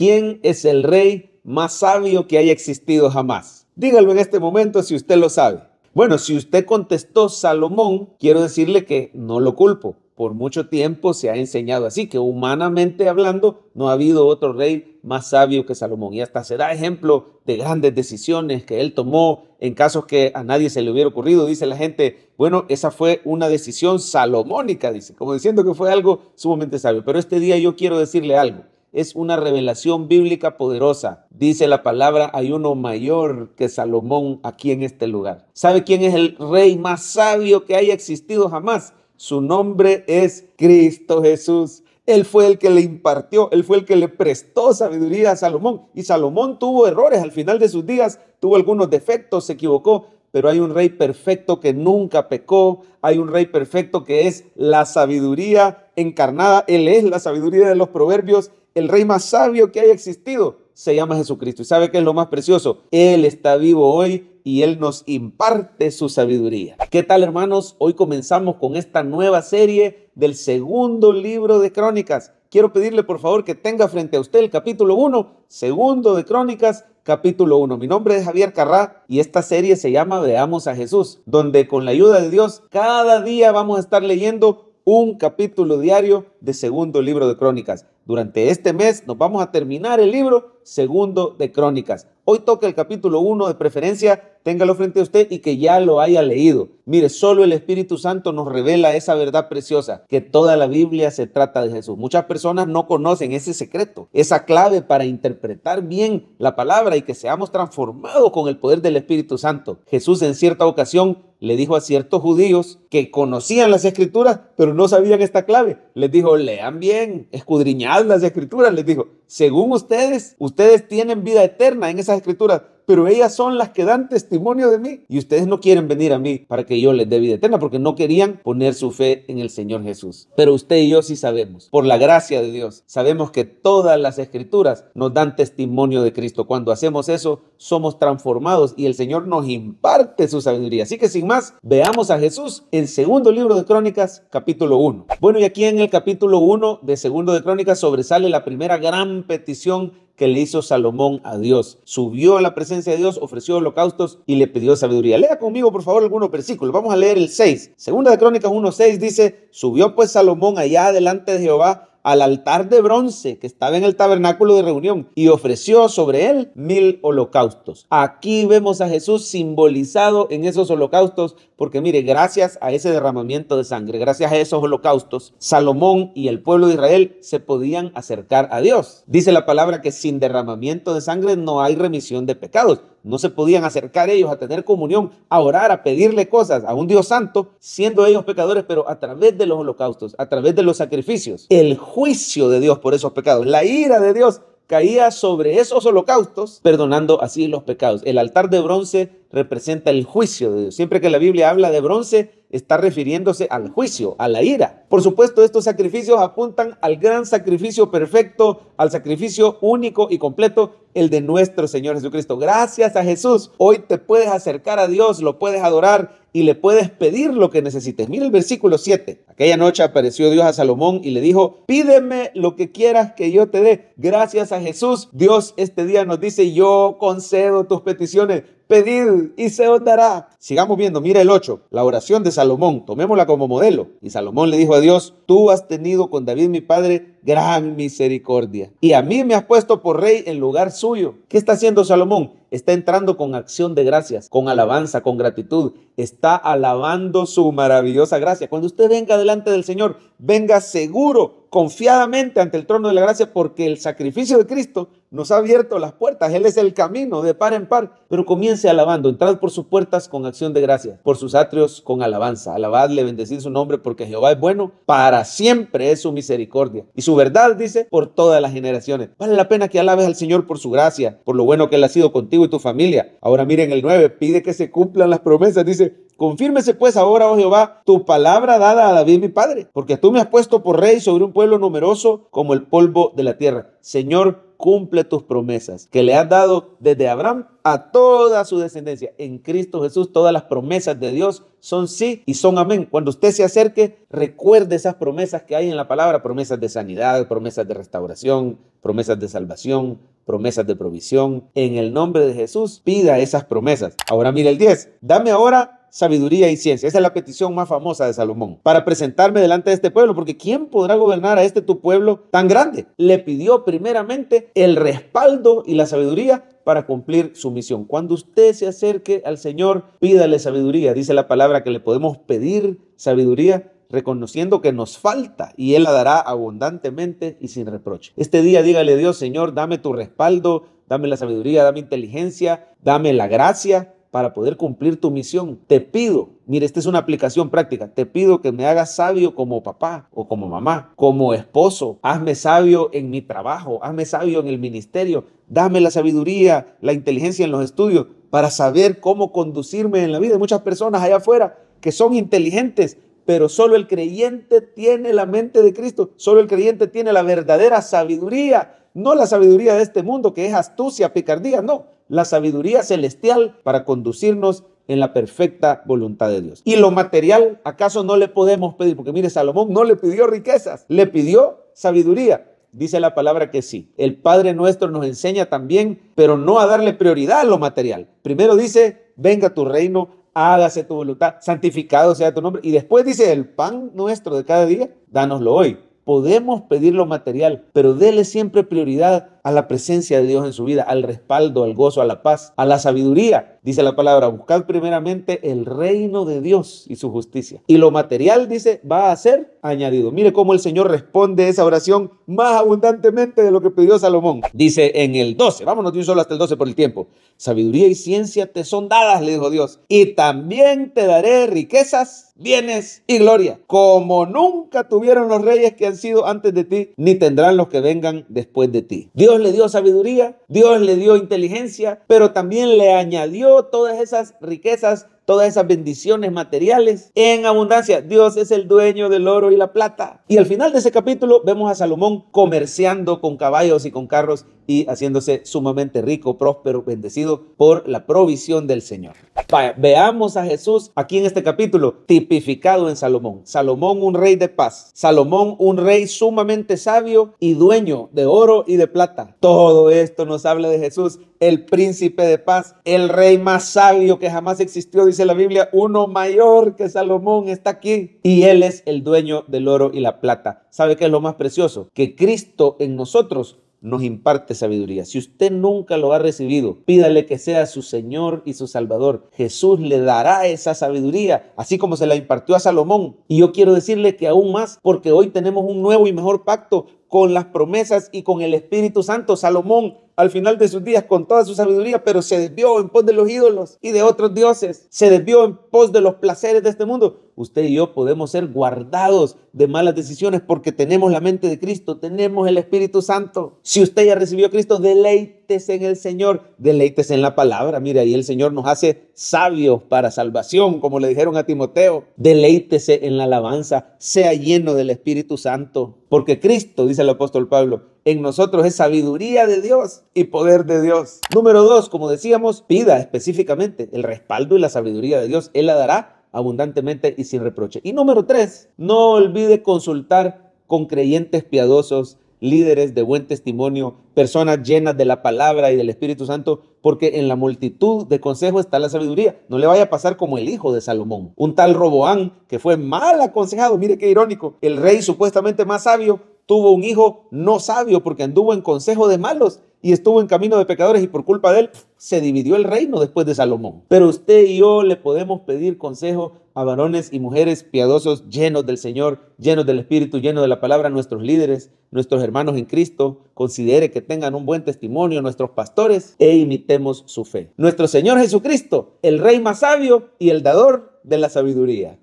¿Quién es el rey más sabio que haya existido jamás? Dígalo en este momento si usted lo sabe. Bueno, si usted contestó Salomón, quiero decirle que no lo culpo. Por mucho tiempo se ha enseñado así, que humanamente hablando no ha habido otro rey más sabio que Salomón. Y hasta será ejemplo de grandes decisiones que él tomó en casos que a nadie se le hubiera ocurrido. Dice la gente, bueno, esa fue una decisión salomónica, dice, como diciendo que fue algo sumamente sabio. Pero este día yo quiero decirle algo es una revelación bíblica poderosa. Dice la palabra, hay uno mayor que Salomón aquí en este lugar. ¿Sabe quién es el rey más sabio que haya existido jamás? Su nombre es Cristo Jesús. Él fue el que le impartió, él fue el que le prestó sabiduría a Salomón. Y Salomón tuvo errores al final de sus días, tuvo algunos defectos, se equivocó, pero hay un rey perfecto que nunca pecó, hay un rey perfecto que es la sabiduría encarnada. Él es la sabiduría de los proverbios, el rey más sabio que haya existido. Se llama Jesucristo. ¿Y sabe que es lo más precioso? Él está vivo hoy y Él nos imparte su sabiduría. ¿Qué tal hermanos? Hoy comenzamos con esta nueva serie del segundo libro de Crónicas. Quiero pedirle por favor que tenga frente a usted el capítulo 1, segundo de Crónicas, capítulo 1. Mi nombre es Javier Carrá y esta serie se llama Veamos a Jesús, donde con la ayuda de Dios cada día vamos a estar leyendo un capítulo diario de segundo libro de crónicas. Durante este mes nos vamos a terminar el libro segundo de crónicas. Hoy toca el capítulo 1 de preferencia téngalo frente a usted y que ya lo haya leído. Mire, solo el Espíritu Santo nos revela esa verdad preciosa, que toda la Biblia se trata de Jesús. Muchas personas no conocen ese secreto, esa clave para interpretar bien la palabra y que seamos transformados con el poder del Espíritu Santo. Jesús en cierta ocasión le dijo a ciertos judíos que conocían las escrituras, pero no sabían esta clave. Les dijo, lean bien, escudriñad las escrituras. Les dijo, según ustedes, ustedes tienen vida eterna en esas escrituras, pero ellas son las que dan testimonio de mí. Y ustedes no quieren venir a mí para que yo les dé vida eterna, porque no querían poner su fe en el Señor Jesús. Pero usted y yo sí sabemos, por la gracia de Dios, sabemos que todas las escrituras nos dan testimonio de Cristo. Cuando hacemos eso, somos transformados y el Señor nos imparte su sabiduría. Así que sin más, veamos a Jesús en segundo libro de Crónicas, capítulo 1. Bueno, y aquí en el capítulo 1 de segundo de Crónicas sobresale la primera gran petición que le hizo Salomón a Dios. Subió a la presencia de Dios, ofreció holocaustos y le pidió sabiduría. Lea conmigo, por favor, algunos versículos. Vamos a leer el 6. Segunda de Crónicas 1.6 dice, subió pues Salomón allá delante de Jehová al altar de bronce que estaba en el tabernáculo de reunión y ofreció sobre él mil holocaustos. Aquí vemos a Jesús simbolizado en esos holocaustos, porque mire, gracias a ese derramamiento de sangre, gracias a esos holocaustos, Salomón y el pueblo de Israel se podían acercar a Dios. Dice la palabra que sin derramamiento de sangre no hay remisión de pecados no se podían acercar ellos a tener comunión, a orar, a pedirle cosas a un Dios santo, siendo ellos pecadores, pero a través de los holocaustos, a través de los sacrificios, el juicio de Dios por esos pecados, la ira de Dios caía sobre esos holocaustos, perdonando así los pecados. El altar de bronce representa el juicio de Dios. Siempre que la Biblia habla de bronce, está refiriéndose al juicio, a la ira. Por supuesto, estos sacrificios apuntan al gran sacrificio perfecto, al sacrificio único y completo, el de nuestro Señor Jesucristo. Gracias a Jesús, hoy te puedes acercar a Dios, lo puedes adorar y le puedes pedir lo que necesites. Mira el versículo 7. Aquella noche apareció Dios a Salomón y le dijo, pídeme lo que quieras que yo te dé. Gracias a Jesús, Dios este día nos dice, yo concedo tus peticiones Pedir y se os Sigamos viendo, mira el 8, la oración de Salomón, tomémosla como modelo. Y Salomón le dijo a Dios, tú has tenido con David mi padre gran misericordia y a mí me has puesto por rey en lugar suyo. ¿Qué está haciendo Salomón? Está entrando con acción de gracias, con alabanza, con gratitud. Está alabando su maravillosa gracia. Cuando usted venga delante del Señor, venga seguro, confiadamente ante el trono de la gracia, porque el sacrificio de Cristo nos ha abierto las puertas, Él es el camino de par en par, pero comience alabando, entrad por sus puertas con acción de gracias, por sus atrios con alabanza, alabadle, bendecid su nombre, porque Jehová es bueno, para siempre es su misericordia, y su verdad, dice, por todas las generaciones. Vale la pena que alabes al Señor por su gracia, por lo bueno que Él ha sido contigo y tu familia. Ahora miren el 9, pide que se cumplan las promesas, dice, Confírmese pues ahora, oh Jehová, tu palabra dada a David mi padre, porque tú me has puesto por rey sobre un pueblo numeroso como el polvo de la tierra. Señor, cumple tus promesas que le has dado desde Abraham a toda su descendencia. En Cristo Jesús todas las promesas de Dios son sí y son amén. Cuando usted se acerque, recuerde esas promesas que hay en la palabra, promesas de sanidad, promesas de restauración, promesas de salvación, promesas de provisión. En el nombre de Jesús, pida esas promesas. Ahora mire el 10. Dame ahora sabiduría y ciencia. Esa es la petición más famosa de Salomón, para presentarme delante de este pueblo, porque ¿quién podrá gobernar a este tu pueblo tan grande? Le pidió primeramente el respaldo y la sabiduría para cumplir su misión. Cuando usted se acerque al Señor, pídale sabiduría. Dice la palabra que le podemos pedir sabiduría reconociendo que nos falta y Él la dará abundantemente y sin reproche. Este día dígale Dios, Señor, dame tu respaldo, dame la sabiduría, dame inteligencia, dame la gracia para poder cumplir tu misión. Te pido, mire, esta es una aplicación práctica, te pido que me hagas sabio como papá o como mamá, como esposo, hazme sabio en mi trabajo, hazme sabio en el ministerio, dame la sabiduría, la inteligencia en los estudios para saber cómo conducirme en la vida. Hay muchas personas allá afuera que son inteligentes, pero solo el creyente tiene la mente de Cristo, solo el creyente tiene la verdadera sabiduría, no la sabiduría de este mundo que es astucia, picardía, no, la sabiduría celestial para conducirnos en la perfecta voluntad de Dios. Y lo material, ¿acaso no le podemos pedir? Porque mire, Salomón no le pidió riquezas, le pidió sabiduría. Dice la palabra que sí. El Padre nuestro nos enseña también, pero no a darle prioridad a lo material. Primero dice, venga tu reino, hágase tu voluntad, santificado sea tu nombre. Y después dice, el pan nuestro de cada día, dánoslo hoy. Podemos pedir lo material, pero déle siempre prioridad a la presencia de Dios en su vida, al respaldo, al gozo, a la paz, a la sabiduría. Dice la palabra, buscad primeramente el reino de Dios y su justicia. Y lo material, dice, va a ser añadido. Mire cómo el Señor responde esa oración más abundantemente de lo que pidió Salomón. Dice en el 12, vamos de un solo hasta el 12 por el tiempo. Sabiduría y ciencia te son dadas, le dijo Dios. Y también te daré riquezas, bienes y gloria, como nunca tuvieron los reyes que han sido antes de ti, ni tendrán los que vengan después de ti. Dios le dio sabiduría, Dios le dio inteligencia, pero también le añadió todas esas riquezas todas esas bendiciones materiales en abundancia. Dios es el dueño del oro y la plata. Y al final de ese capítulo vemos a Salomón comerciando con caballos y con carros y haciéndose sumamente rico, próspero, bendecido por la provisión del Señor. veamos a Jesús aquí en este capítulo, tipificado en Salomón. Salomón un rey de paz, Salomón un rey sumamente sabio y dueño de oro y de plata. Todo esto nos habla de Jesús, el príncipe de paz, el rey más sabio que jamás existió dice la Biblia, uno mayor que Salomón está aquí y él es el dueño del oro y la plata. ¿Sabe qué es lo más precioso? Que Cristo en nosotros nos imparte sabiduría. Si usted nunca lo ha recibido, pídale que sea su Señor y su Salvador. Jesús le dará esa sabiduría, así como se la impartió a Salomón. Y yo quiero decirle que aún más, porque hoy tenemos un nuevo y mejor pacto con las promesas y con el Espíritu Santo. Salomón al final de sus días con toda su sabiduría, pero se desvió en pos de los ídolos y de otros dioses. Se desvió en pos de los placeres de este mundo usted y yo podemos ser guardados de malas decisiones porque tenemos la mente de Cristo, tenemos el Espíritu Santo. Si usted ya recibió a Cristo, deleítese en el Señor, deleítese en la palabra. Mira, y el Señor nos hace sabios para salvación, como le dijeron a Timoteo. Deleítese en la alabanza, sea lleno del Espíritu Santo, porque Cristo, dice el apóstol Pablo, en nosotros es sabiduría de Dios y poder de Dios. Número dos, como decíamos, pida específicamente el respaldo y la sabiduría de Dios. Él la dará abundantemente y sin reproche. Y número tres, no olvide consultar con creyentes piadosos, líderes de buen testimonio, personas llenas de la palabra y del Espíritu Santo, porque en la multitud de consejos está la sabiduría. No le vaya a pasar como el hijo de Salomón, un tal Roboán que fue mal aconsejado. Mire qué irónico, el rey supuestamente más sabio tuvo un hijo no sabio porque anduvo en consejo de malos y estuvo en camino de pecadores y por culpa de él se dividió el reino después de Salomón. Pero usted y yo le podemos pedir consejo a varones y mujeres piadosos llenos del Señor, llenos del Espíritu, llenos de la palabra, nuestros líderes, nuestros hermanos en Cristo, considere que tengan un buen testimonio nuestros pastores e imitemos su fe. Nuestro Señor Jesucristo, el Rey más sabio y el dador de la sabiduría.